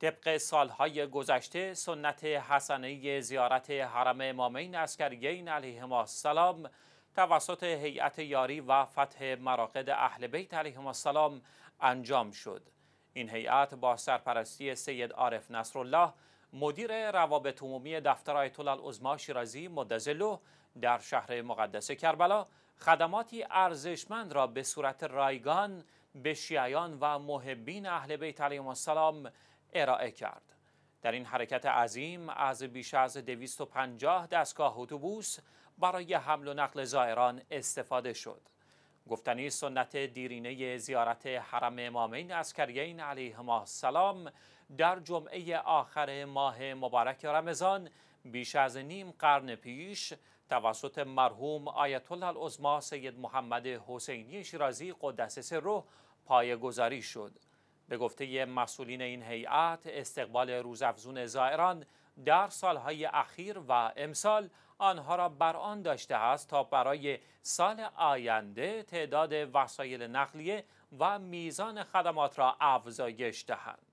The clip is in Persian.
طبق سالهای گذشته سنت حسنه زیارت حرم امامین اسکریین علیهما السلام توسط هیئت یاری و فتح مراقد اهل بیت علیهم السلام انجام شد این هیئت با سرپرستی سید عارف نصرالله مدیر روابط عمومی دفتر آیت الله شیرازی مدزلو در شهر مقدس کربلا خدماتی ارزشمند را به صورت رایگان به شیعیان و محبین اهل بیت علیهم السلام ارائه کرد. در این حرکت عظیم از بیش از 250 دستگاه اتوبوس برای حمل و نقل زائران استفاده شد. گفتنی سنت دیرینه زیارت حرم امامین علیه علیهما السلام در جمعه آخر ماه مبارک رمضان بیش از نیم قرن پیش توسط مرحوم آیت الله العظما سید محمد حسینی شیرازی قدس سره پایه‌گذاری شد. به گفته مسئولین این هیئت استقبال روزافزون زائران در سالهای اخیر و امسال آنها را بر آن داشته است تا برای سال آینده تعداد وسایل نقلیه و میزان خدمات را افزایش دهند